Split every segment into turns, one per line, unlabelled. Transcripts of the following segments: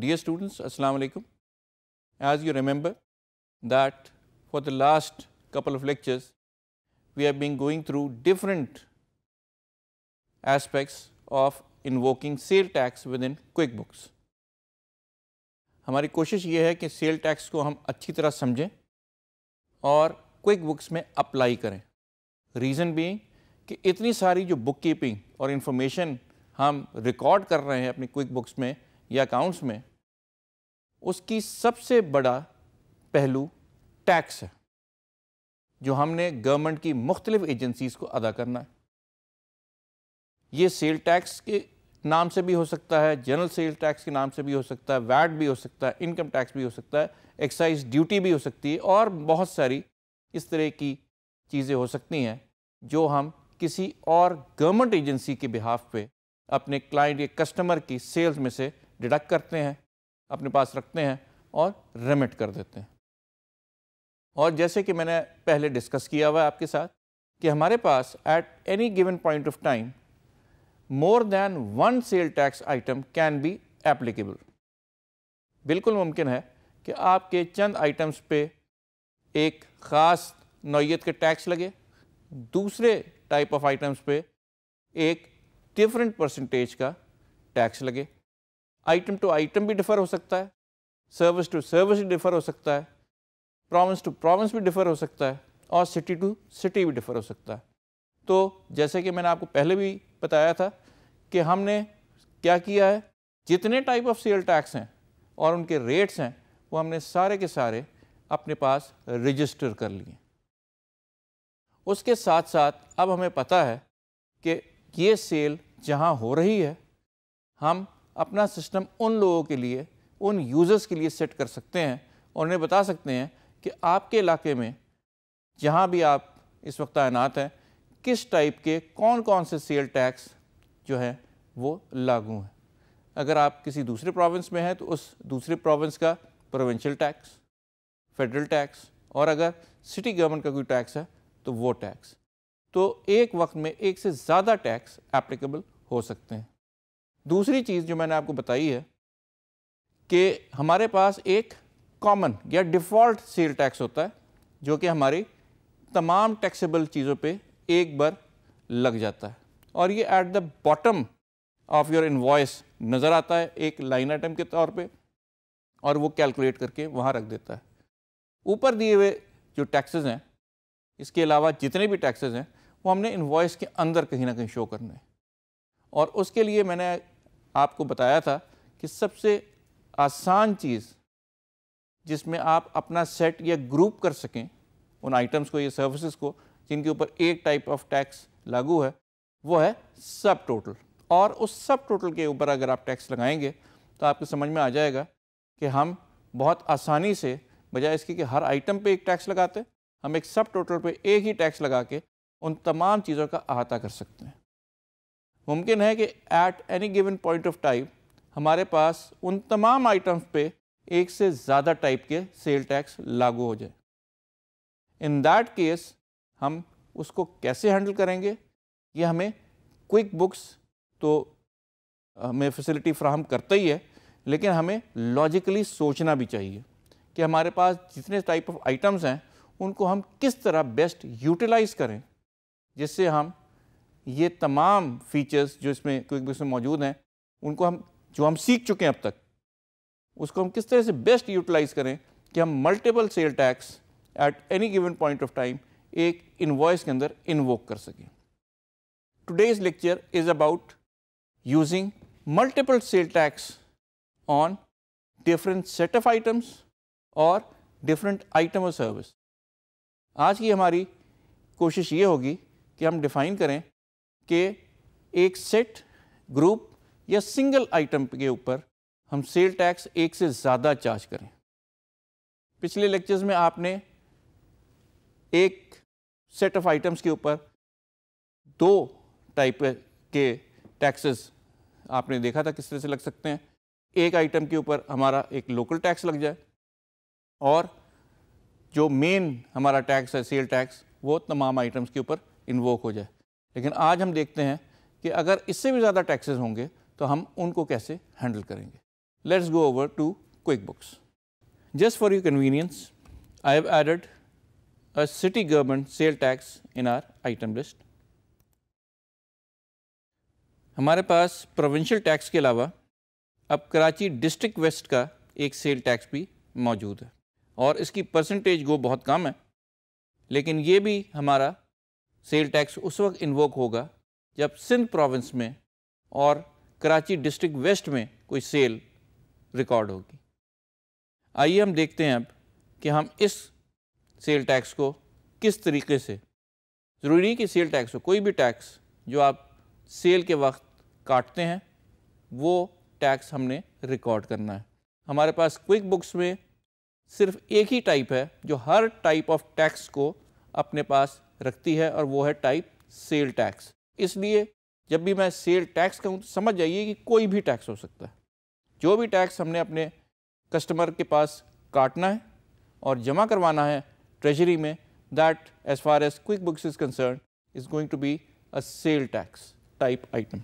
Dear students, Assalamu alaikum. As you remember that for the last couple of lectures, we have been going through different aspects of invoking sale tax within QuickBooks. हमारी कोशिश ये है कि sale tax को हम अच्छी तरह समझें और क्विक बुक्स में अप्लाई करें रीज़न बीइंग कि इतनी सारी जो बुक कीपिंग और इन्फॉर्मेशन हम रिकॉर्ड कर रहे हैं अपनी क्विक बुक्स में या अकाउंट्स में उसकी सबसे बड़ा पहलू टैक्स है जो हमने गवर्नमेंट की मुख्तलिफ एजेंसीज को अदा करना है ये सेल टैक्स के नाम से भी हो सकता है जनरल सेल टैक्स के नाम से भी हो सकता है वैट भी हो सकता है इनकम टैक्स भी हो सकता है एक्साइज ड्यूटी भी हो सकती है और बहुत सारी इस तरह की चीज़ें हो सकती हैं जो हम किसी और गवर्नमेंट एजेंसी के बिहाफ पे अपने क्लाइंट या कस्टमर की सेल्स में से डिडक्ट करते हैं अपने पास रखते हैं और रेमिट कर देते हैं और जैसे कि मैंने पहले डिस्कस किया हुआ है आपके साथ कि हमारे पास at any given point of time more than one sale tax item can be applicable बिल्कुल मुमकिन है कि आपके चंद आइटम्स पे एक ख़ास नौीयत के टैक्स लगे दूसरे टाइप ऑफ आइटम्स पे एक डिफरेंट परसेंटेज का टैक्स लगे आइटम टू आइटम भी डिफ़र हो सकता है सर्विस टू सर्विस भी डिफ़र हो सकता है प्रोविंस टू प्रोविंस भी डिफ़र हो सकता है और सिटी टू सिटी भी डिफ़र हो सकता है तो जैसे कि मैंने आपको पहले भी बताया था कि हमने क्या किया है जितने टाइप ऑफ सेल टैक्स हैं और उनके रेट्स हैं वो हमने सारे के सारे अपने पास रजिस्टर कर लिए उसके साथ साथ अब हमें पता है कि ये सेल जहाँ हो रही है हम अपना सिस्टम उन लोगों के लिए उन यूज़र्स के लिए सेट कर सकते हैं और उन्हें बता सकते हैं कि आपके इलाके में जहाँ भी आप इस वक्त तैनात हैं किस टाइप के कौन कौन से सेल टैक्स जो है वो लागू हैं अगर आप किसी दूसरे प्रोविंस में हैं तो उस दूसरे प्रोविंस का प्रोविंशियल टैक्स फेडरल टैक्स और अगर सिटी गवर्नमेंट का कोई टैक्स है तो वो टैक्स तो एक वक्त में एक से ज़्यादा टैक्स एप्लीकेबल हो सकते हैं दूसरी चीज़ जो मैंने आपको बताई है कि हमारे पास एक कॉमन या डिफ़ॉल्ट सेल टैक्स होता है जो कि हमारी तमाम टैक्सेबल चीज़ों पे एक बार लग जाता है और ये at the bottom of your invoice नज़र आता है एक लाइन आइटम के तौर पे और वो कैलकुलेट करके वहाँ रख देता है ऊपर दिए हुए जो टैक्सेस हैं इसके अलावा जितने भी टैक्सेस हैं वो हमने इन्वॉइस के अंदर कहीं ना कहीं शो करने हैं और उसके लिए मैंने आपको बताया था कि सबसे आसान चीज़ जिसमें आप अपना सेट या ग्रुप कर सकें उन आइटम्स को या सर्विसेज को जिनके ऊपर एक टाइप ऑफ टैक्स लागू है वो है सब टोटल और उस सब टोटल के ऊपर अगर आप टैक्स लगाएंगे तो आपको समझ में आ जाएगा कि हम बहुत आसानी से बजाय इसके कि हर आइटम पे एक टैक्स लगाते हम एक सब टोटल पे एक ही टैक्स लगा के उन तमाम चीज़ों का अहाता कर सकते हैं मुमकिन है कि at any given point of time हमारे पास उन तमाम आइटम्स पे एक से ज़्यादा टाइप के सेल टैक्स लागू हो जाए इन दैट केस हम उसको कैसे हैंडल करेंगे ये हमें क्विक बुक्स तो हमें फैसिलिटी फ्राहम करता ही है लेकिन हमें लॉजिकली सोचना भी चाहिए कि हमारे पास जितने टाइप ऑफ आइटम्स हैं उनको हम किस तरह बेस्ट यूटिलाइज करें जिससे हम ये तमाम फीचर्स जो इसमें क्विक बुक्स में मौजूद हैं उनको हम जो हम सीख चुके हैं अब तक उसको हम किस तरह से बेस्ट यूटिलाइज करें कि हम multiple sale tax at any given point of time एक इन्वॉइस के अंदर इन्वोक कर सकें today's lecture is about using multiple sale tax on different set of items और डिफरेंट आइटम और सर्विस आज की हमारी कोशिश ये होगी कि हम डिफ़ाइन करें के एक सेट ग्रुप या सिंगल आइटम के ऊपर हम सेल टैक्स एक से ज़्यादा चार्ज करें पिछले लेक्चर्स में आपने एक सेट ऑफ आइटम्स के ऊपर दो टाइप के टैक्सेस आपने देखा था किस तरह से लग सकते हैं एक आइटम के ऊपर हमारा एक लोकल टैक्स लग जाए और जो मेन हमारा टैक्स है सेल टैक्स वो तमाम आइटम्स के ऊपर इन्वोक हो जाए लेकिन आज हम देखते हैं कि अगर इससे भी ज़्यादा टैक्सेस होंगे तो हम उनको कैसे हैंडल करेंगे let's go over to QuickBooks just for you convenience I have added a city government sale tax in our item list हमारे पास प्रोविंशियल टैक्स के अलावा अब कराची डिस्ट्रिक्ट वेस्ट का एक सेल टैक्स भी मौजूद है और इसकी परसेंटेज गो बहुत कम है लेकिन ये भी हमारा सेल टैक्स उस वक्त इन्वोक होगा जब सिंध प्रोविंस में और कराची डिस्ट्रिक्ट वेस्ट में कोई सेल रिकॉर्ड होगी आइए हम देखते हैं अब कि हम इस सेल टैक्स को किस तरीके से ज़रूरी नहीं कि सेल टैक्स हो कोई भी टैक्स जो आप सेल के वक्त काटते हैं वो टैक्स हमने रिकॉर्ड करना है हमारे पास क्विक बुक्स में सिर्फ एक ही टाइप है जो हर टाइप ऑफ टैक्स को अपने पास रखती है और वो है टाइप सेल टैक्स इसलिए जब भी मैं सेल टैक्स कहूँ तो समझ जाइए कि कोई भी टैक्स हो सकता है जो भी टैक्स हमने अपने कस्टमर के पास काटना है और जमा करवाना है ट्रेजरी में that as far as QuickBooks is concern is going to be a sale tax type item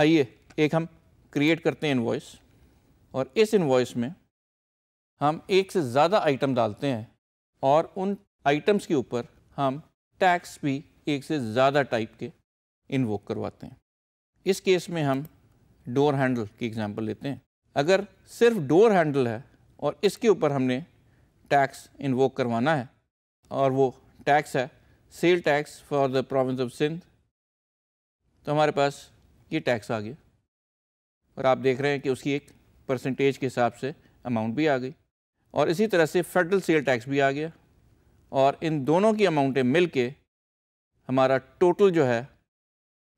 आइए एक हम क्रिएट करते हैं इन्वॉइस और इस इन्वॉइस में हम एक से ज़्यादा आइटम डालते हैं और उन आइटम्स के ऊपर हम टैक्स भी एक से ज़्यादा टाइप के इन्वोक करवाते हैं इस केस में हम डोर हैंडल की एग्जांपल लेते हैं अगर सिर्फ डोर हैंडल है और इसके ऊपर हमने टैक्स इन्वोक करवाना है और वो टैक्स है sale tax for the province of Sindh तो हमारे पास ये टैक्स आ गया और आप देख रहे हैं कि उसकी एक परसेंटेज के हिसाब से अमाउंट भी आ गई और इसी तरह से फेडरल सेल टैक्स भी आ गया और इन दोनों की अमाउंटें मिल के हमारा टोटल जो है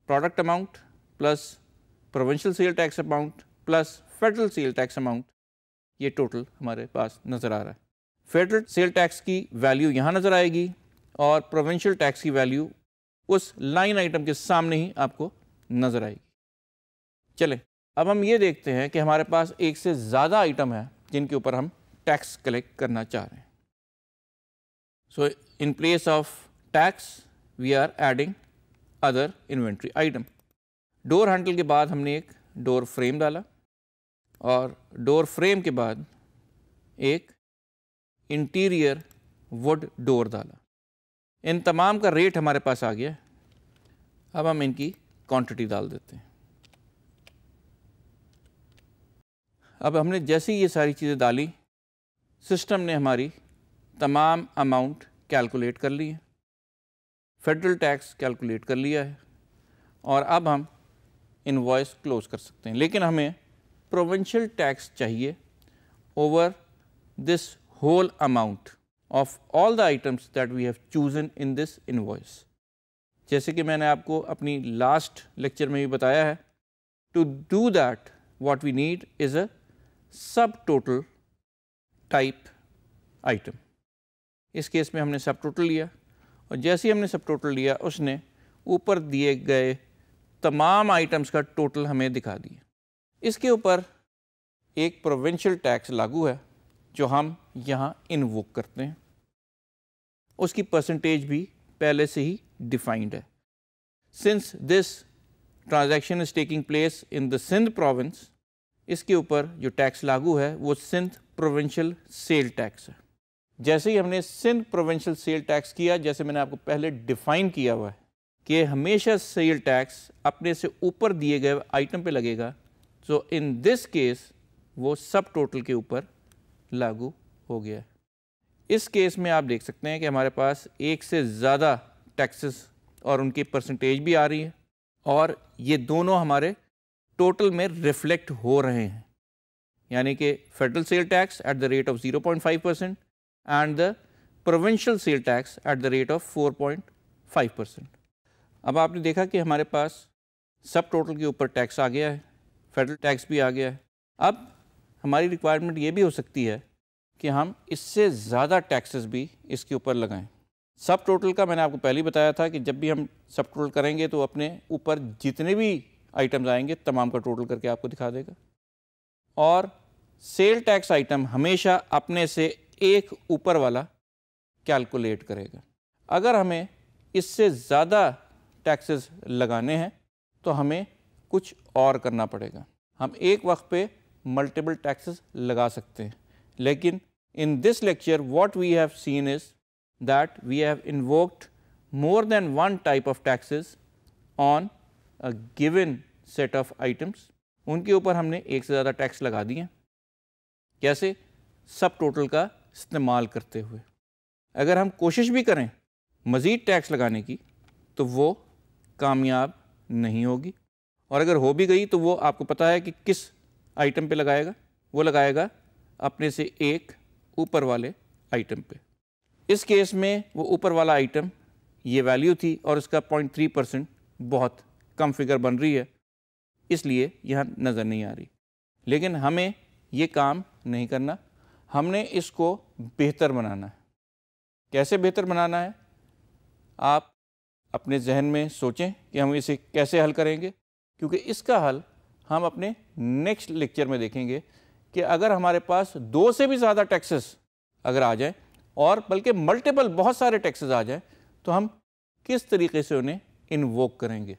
product amount plus provincial sale tax amount plus federal sale tax amount ये टोटल हमारे पास नज़र आ रहा है फेडरल सेल टैक्स की वैल्यू यहाँ नज़र आएगी और प्रोविंशियल टैक्स की वैल्यू उस लाइन आइटम के सामने ही आपको नज़र आएगी चलें अब हम ये देखते हैं कि हमारे पास एक से ज़्यादा आइटम है जिनके ऊपर हम टैक्स कलेक्ट करना चाह रहे हैं So, in place of tax we are adding other inventory item. Door handle के बाद हमने एक डोर फ्रेम डाला और डोर फ्रेम के बाद एक इंटीरियर वुड डोर डाला इन तमाम का रेट हमारे पास आ गया अब हम इनकी क्वांटिटी डाल देते हैं अब हमने जैसे ये सारी चीज़ें डाली सिस्टम ने हमारी तमाम अमाउंट कैलकुलेट कर ली है फेडरल टैक्स कैलकुलेट कर लिया है और अब हम इन्वॉइस क्लोज कर सकते हैं लेकिन हमें प्रोविंशियल टैक्स चाहिए over this whole amount of all the items that we have chosen in this invoice जैसे कि मैंने आपको अपनी लास्ट लेक्चर में भी बताया है to do that what we need is a subtotal type item इस केस में हमने सब टोटल लिया और जैसे ही हमने सब टोटल लिया उसने ऊपर दिए गए तमाम आइटम्स का टोटल हमें दिखा दिया इसके ऊपर एक प्रोविंशियल टैक्स लागू है जो हम यहाँ इन्वोक करते हैं उसकी परसेंटेज भी पहले से ही डिफाइंड है since this transaction is taking place in the Sindh province इसके ऊपर जो टैक्स लागू है वो सिंध प्रोविंशियल सेल टैक्स है जैसे ही हमने सिंध प्रोविंशियल सेल टैक्स किया जैसे मैंने आपको पहले डिफाइन किया हुआ है कि हमेशा सेल टैक्स अपने से ऊपर दिए गए आइटम पे लगेगा सो इन दिस केस वो सब टोटल के ऊपर लागू हो गया इस केस में आप देख सकते हैं कि हमारे पास एक से ज़्यादा टैक्सेस और उनकी परसेंटेज भी आ रही है और ये दोनों हमारे टोटल में रिफ्लेक्ट हो रहे हैं यानी कि federal sale tax at the rate of 0.5 percent and the provincial sale tax at the rate of 4.5 percent. अब आपने देखा कि हमारे पास सब टोटल के ऊपर टैक्स आ गया है फेडरल टैक्स भी आ गया है अब हमारी रिक्वायरमेंट ये भी हो सकती है कि हम इससे ज़्यादा टैक्सेस भी इसके ऊपर लगाएं सब टोटल का मैंने आपको पहले ही बताया था कि जब भी हम सब टोटल करेंगे तो अपने ऊपर जितने भी आइटम्स आएंगे तमाम का टोटल करके आपको दिखा देगा और सेल टैक्स आइटम हमेशा अपने से एक ऊपर वाला कैलकुलेट करेगा अगर हमें इससे ज़्यादा टैक्सेस लगाने हैं तो हमें कुछ और करना पड़ेगा हम एक वक्त पे मल्टीपल टैक्सेस लगा सकते हैं लेकिन in this lecture what we have seen is that we have invoked more than one type of taxes on a given set of items उनके ऊपर हमने एक से ज़्यादा टैक्स लगा दिए कैसे सब टोटल का इस्तेमाल करते हुए अगर हम कोशिश भी करें मज़ीद टैक्स लगाने की तो वो कामयाब नहीं होगी और अगर हो भी गई तो वो आपको पता है कि किस आइटम पे लगाएगा वो लगाएगा अपने से एक ऊपर वाले आइटम पे इस केस में वो ऊपर वाला आइटम ये वैल्यू थी और इसका पॉइंट थ्री परसेंट बहुत कम फिगर बन रही है इसलिए यहाँ नज़र नहीं आ रही लेकिन हमें ये काम नहीं करना हमने इसको बेहतर बनाना है कैसे बेहतर बनाना है आप अपने जहन में सोचें कि हम इसे कैसे हल करेंगे क्योंकि इसका हल हम अपने नेक्स्ट लेक्चर में देखेंगे कि अगर हमारे पास दो से भी ज़्यादा टैक्सेस अगर आ जाए और बल्कि मल्टीपल बहुत सारे टैक्सेस आ जाए तो हम किस तरीके से उन्हें इन्वोक करेंगे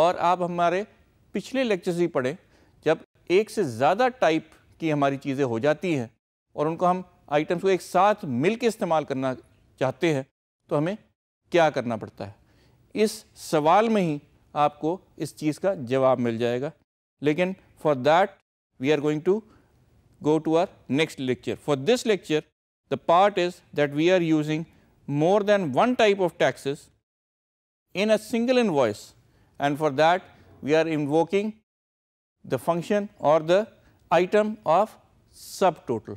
और आप हमारे पिछले लेक्चर्स भी पढ़ें जब एक से ज़्यादा टाइप की हमारी चीज़ें हो जाती हैं और उनको हम आइटम्स को एक साथ मिल इस्तेमाल करना चाहते हैं तो हमें क्या करना पड़ता है इस सवाल में ही आपको इस चीज़ का जवाब मिल जाएगा लेकिन for that we are going to go to our next lecture for this lecture the part is that we are using more than one type of taxes in a single invoice and for that we are invoking the function और the item of subtotal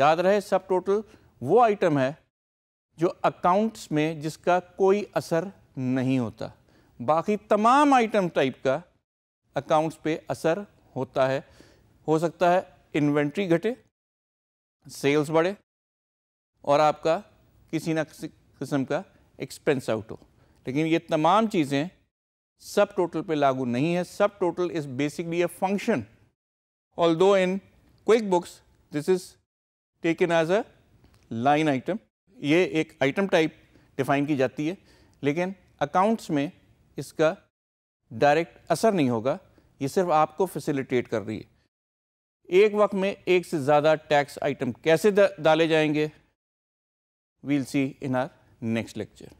याद रहे सब total वो item है जो accounts में जिसका कोई असर नहीं होता बाकी तमाम आइटम टाइप का अकाउंट्स पे असर होता है हो सकता है इन्वेंट्री घटे सेल्स बढ़े और आपका किसी ना किसी किस्म का एक्सपेंस आउट हो लेकिन ये तमाम चीज़ें सब टोटल पे लागू नहीं है subtotal is basically a function although in QuickBooks this is taken as a line item. ये एक item type define की जाती है लेकिन accounts में इसका direct असर नहीं होगा ये सिर्फ आपको facilitate कर रही है एक वक्त में एक से ज़्यादा टैक्स आइटम कैसे डाले जाएंगे we'll see in our next lecture.